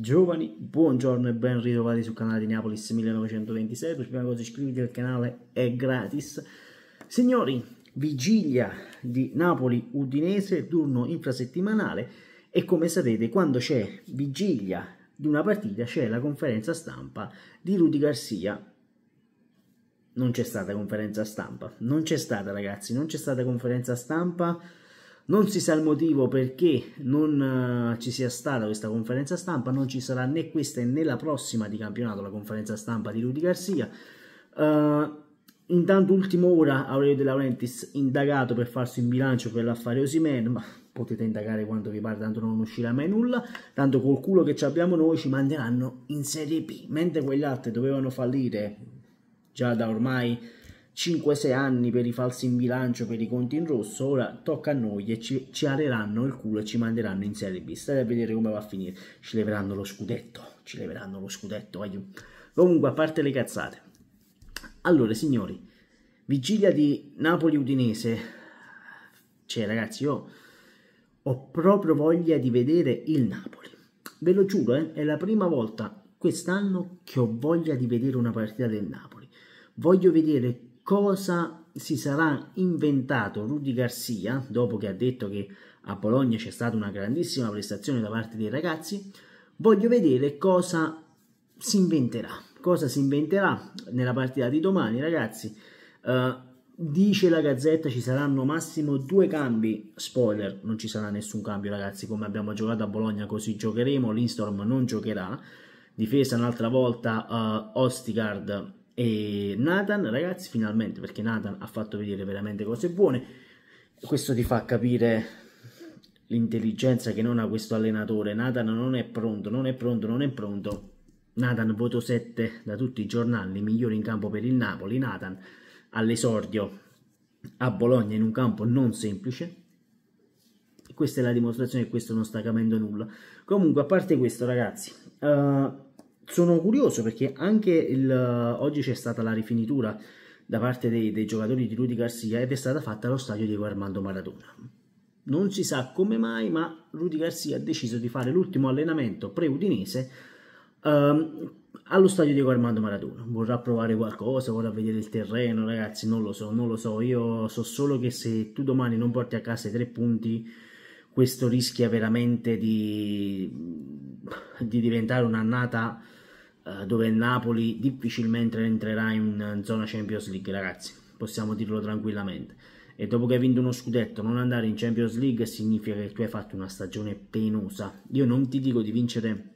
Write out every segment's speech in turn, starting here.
Giovani, buongiorno e ben ritrovati sul canale di Neapolis 1926. Per prima cosa iscriviti al canale, è gratis. Signori, vigilia di Napoli-Udinese, turno infrasettimanale e come sapete quando c'è vigilia di una partita c'è la conferenza stampa di Rudy Garcia non c'è stata conferenza stampa, non c'è stata ragazzi, non c'è stata conferenza stampa non si sa il motivo perché non eh, ci sia stata questa conferenza stampa, non ci sarà né questa né la prossima di campionato, la conferenza stampa di Rudy Garcia. Uh, Intanto ultima ora Aurelio De Laurentiis indagato per farsi in bilancio per l'affare Osimen, ma potete indagare quanto vi pare, tanto non uscirà mai nulla, tanto col culo che abbiamo noi ci manderanno in Serie B, mentre quegli altri dovevano fallire già da ormai 5-6 anni per i falsi in bilancio, per i conti in rosso, ora tocca a noi e ci, ci areranno il culo e ci manderanno in Serie B. State a vedere come va a finire. Ci leveranno lo scudetto, ci leveranno lo scudetto. Aiù. Comunque, a parte le cazzate. Allora, signori, vigilia di Napoli-Udinese. Cioè, ragazzi, io ho proprio voglia di vedere il Napoli. Ve lo giuro, eh, è la prima volta quest'anno che ho voglia di vedere una partita del Napoli. Voglio vedere cosa si sarà inventato Rudy Garcia dopo che ha detto che a Bologna c'è stata una grandissima prestazione da parte dei ragazzi, voglio vedere cosa si inventerà. Cosa si inventerà nella partita di domani, ragazzi? Uh, dice la gazzetta ci saranno massimo due cambi. Spoiler, non ci sarà nessun cambio, ragazzi. Come abbiamo giocato a Bologna, così giocheremo. L'Instorm non giocherà. Difesa un'altra volta, uh, eh, Ostigard e Nathan, ragazzi, finalmente, perché Nathan ha fatto vedere veramente cose buone, questo ti fa capire l'intelligenza che non ha questo allenatore. Nathan non è pronto, non è pronto, non è pronto. Nathan voto 7 da tutti i giornali, migliore in campo per il Napoli. Nathan all'esordio a Bologna in un campo non semplice. Questa è la dimostrazione che questo non sta capendo nulla. Comunque, a parte questo, ragazzi, uh, sono curioso perché anche il, oggi c'è stata la rifinitura da parte dei, dei giocatori di Rudy Garcia ed è stata fatta allo stadio Diego Armando Maradona. Non si sa come mai, ma Rudy Garcia ha deciso di fare l'ultimo allenamento pre-udinese um, allo stadio Diego Armando Maradona. Vorrà provare qualcosa, vorrà vedere il terreno, ragazzi, non lo so, non lo so. Io so solo che se tu domani non porti a casa i tre punti, questo rischia veramente di, di diventare un'annata eh, dove il Napoli difficilmente entrerà in eh, zona Champions League, ragazzi, possiamo dirlo tranquillamente. E dopo che hai vinto uno scudetto, non andare in Champions League significa che tu hai fatto una stagione penosa. Io non ti dico di vincere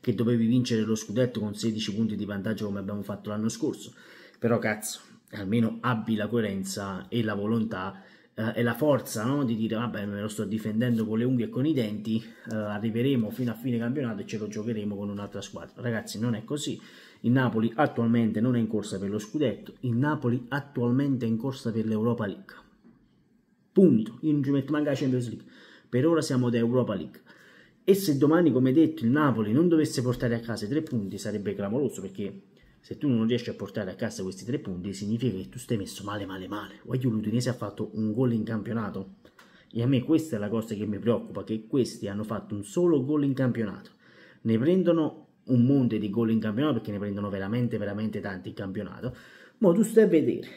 che dovevi vincere lo scudetto con 16 punti di vantaggio come abbiamo fatto l'anno scorso, però cazzo, almeno abbi la coerenza e la volontà eh, e la forza no? di dire vabbè me lo sto difendendo con le unghie e con i denti, eh, arriveremo fino a fine campionato e ce lo giocheremo con un'altra squadra. Ragazzi non è così, il Napoli attualmente non è in corsa per lo scudetto, il Napoli attualmente è in corsa per l'Europa League. Punto, io non ci metto manca la Champions League, per ora siamo da Europa League. E se domani, come detto, il Napoli non dovesse portare a casa i tre punti sarebbe clamoroso perché se tu non riesci a portare a casa questi tre punti, significa che tu stai messo male, male, male. Guaglio l'Udinese ha fatto un gol in campionato. E a me questa è la cosa che mi preoccupa, che questi hanno fatto un solo gol in campionato. Ne prendono un monte di gol in campionato perché ne prendono veramente, veramente tanti in campionato. Ma tu stai a vedere.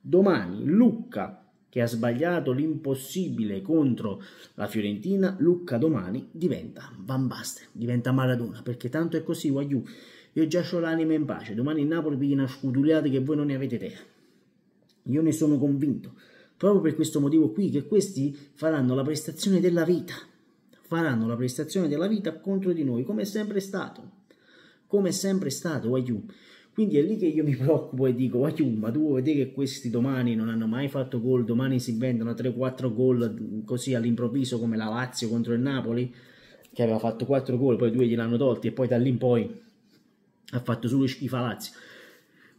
Domani Lucca che ha sbagliato l'impossibile contro la Fiorentina, Lucca domani diventa Van Basten, diventa Maradona, perché tanto è così, Wagyu. Io già ho l'anima in pace. Domani il Napoli piglia una scuduliata che voi non ne avete idea. Io ne sono convinto. Proprio per questo motivo qui che questi faranno la prestazione della vita. Faranno la prestazione della vita contro di noi, come è sempre stato. Come è sempre stato, Waiu. Quindi è lì che io mi preoccupo e dico, Waiu, ma tu vuoi vedere che questi domani non hanno mai fatto gol, domani si vendono 3-4 gol così all'improvviso come la Lazio contro il Napoli, che aveva fatto 4 gol, poi due gliel'hanno tolti e poi da lì in poi ha fatto solo i falazzi.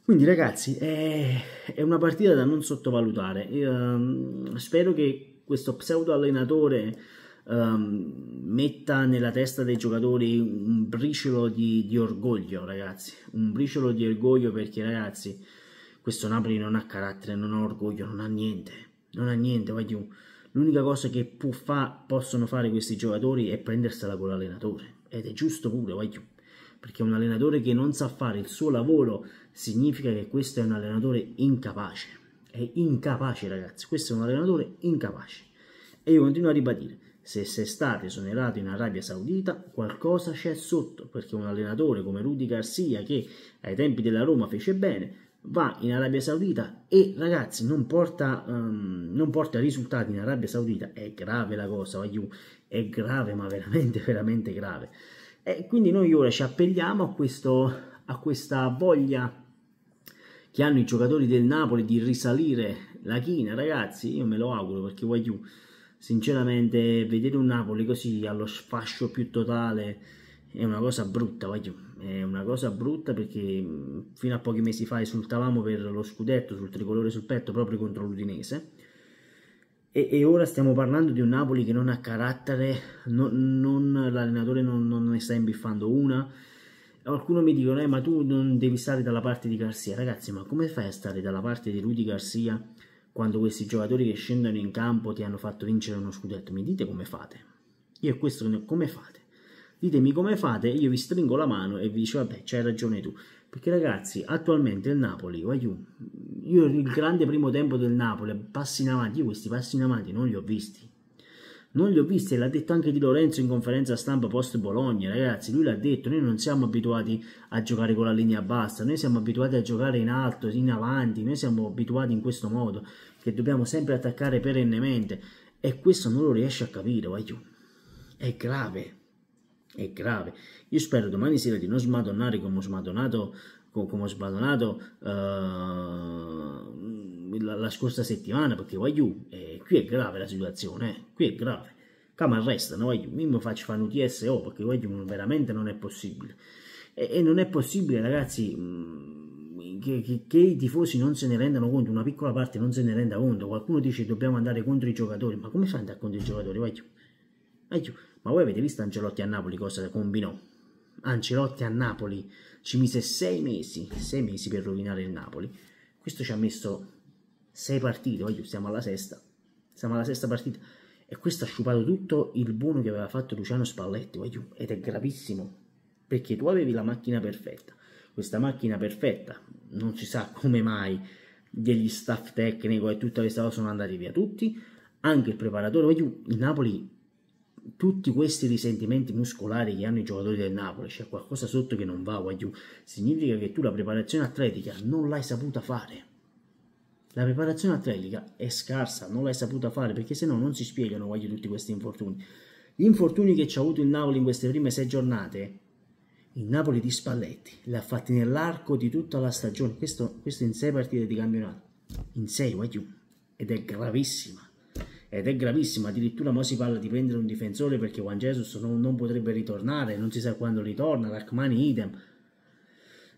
Quindi ragazzi è, è, una partita da non sottovalutare, Io, ehm, spero che questo pseudo allenatore Um, metta nella testa dei giocatori un briciolo di, di, orgoglio, ragazzi. Un briciolo di orgoglio perché, ragazzi, questo Napoli non ha carattere, non ha orgoglio, non ha niente. Non ha niente, vai L'unica cosa che fa, possono fare questi giocatori è prendersela con l'allenatore. Ed è giusto pure, vai perché un allenatore che non sa fare il suo lavoro significa che questo è un allenatore incapace, è incapace ragazzi, questo è un allenatore incapace. E io continuo a ribadire, se sei stato esonerato in Arabia Saudita qualcosa c'è sotto, perché un allenatore come Rudy Garcia che ai tempi della Roma fece bene, va in Arabia Saudita e ragazzi non porta, um, non porta risultati in Arabia Saudita, è grave la cosa, è grave ma veramente veramente grave. E eh, quindi noi ora ci appelliamo a, questo, a questa voglia che hanno i giocatori del Napoli di risalire la china, ragazzi, io me lo auguro perché voglio sinceramente vedere un Napoli così allo sfascio più totale è una cosa brutta, voglio. è una cosa brutta perché mm, fino a pochi mesi fa esultavamo per lo scudetto sul tricolore sul petto proprio contro l'Udinese e, e, ora stiamo parlando di un Napoli che non ha carattere, non, non, l'allenatore non, non, ne sta imbiffando una. Qualcuno mi dice, eh, ma tu non devi stare dalla parte di Garcia. Ragazzi, ma come fai a stare dalla parte di Rudy Garcia quando questi giocatori che scendono in campo ti hanno fatto vincere uno scudetto? Mi dite come fate. Io questo come fate. Ditemi come fate e io vi stringo la mano e vi dico, vabbè, c'hai ragione tu. Perché ragazzi, attualmente il Napoli, guagliù, io il grande primo tempo del Napoli, passi in avanti, io questi passi in avanti non li ho visti. Non li ho visti, e l'ha detto anche Di Lorenzo in conferenza stampa post Bologna, ragazzi, lui l'ha detto, noi non siamo abituati a giocare con la linea bassa, noi siamo abituati a giocare in alto, in avanti, noi siamo abituati in questo modo, che dobbiamo sempre attaccare perennemente, e questo non lo riesce a capire, guagliù, è grave è grave. Io spero domani sera di non smadonnare come ho smadonato, come ho smadonato uh, eh, la, la, scorsa settimana, perché voglio, eh, qui è grave la situazione, eh, qui è grave. Come arrestano, voglio, io mi faccio fare un TSO, perché voglio, veramente non è possibile. E, e non è possibile, ragazzi... Mm, che, che, che, i tifosi non se ne rendano conto, una piccola parte non se ne renda conto. Qualcuno dice dobbiamo andare contro i giocatori, ma come fai ad andare contro i giocatori? voglio? Ma voi avete visto Ancelotti a Napoli cosa combinò? Ancelotti a Napoli ci mise sei mesi, sei mesi per rovinare il Napoli. Questo ci ha messo sei partite, aiuto, siamo alla sesta, siamo alla sesta partita. E questo ha sciupato tutto il buono che aveva fatto Luciano Spalletti, aiuto, ed è gravissimo, perché tu avevi la macchina perfetta. Questa macchina perfetta, non si sa come mai, degli staff tecnico e tutta questa cosa sono andati via tutti, anche il preparatore, aiuto, il Napoli tutti questi risentimenti muscolari che hanno i giocatori del Napoli, c'è qualcosa sotto che non va, Guagliù, significa che tu la preparazione atletica non l'hai saputa fare. La preparazione atletica è scarsa, non l'hai saputa fare, perché se no non si spiegano, Guagliù, tutti questi infortuni. Gli infortuni che ci ha avuto il Napoli in queste prime sei giornate, il Napoli di Spalletti, li ha fatti nell'arco di tutta la stagione, questo, questo in sei partite di campionato, in sei, Guagliù, ed è gravissima ed è gravissimo, addirittura mo si parla di prendere un difensore perché Juan Jesus non, non potrebbe ritornare, non si sa quando ritorna, Rachmani idem.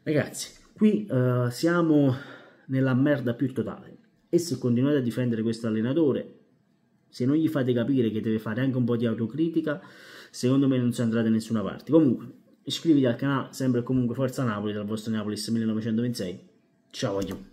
Ragazzi, qui uh, siamo nella merda più totale e se continuate a difendere questo allenatore, se non gli fate capire che deve fare anche un po' di autocritica, secondo me non si andrà da nessuna parte. Comunque, iscriviti al canale, sempre e comunque Forza Napoli dal vostro Napolis 1926. Ciao a tutti.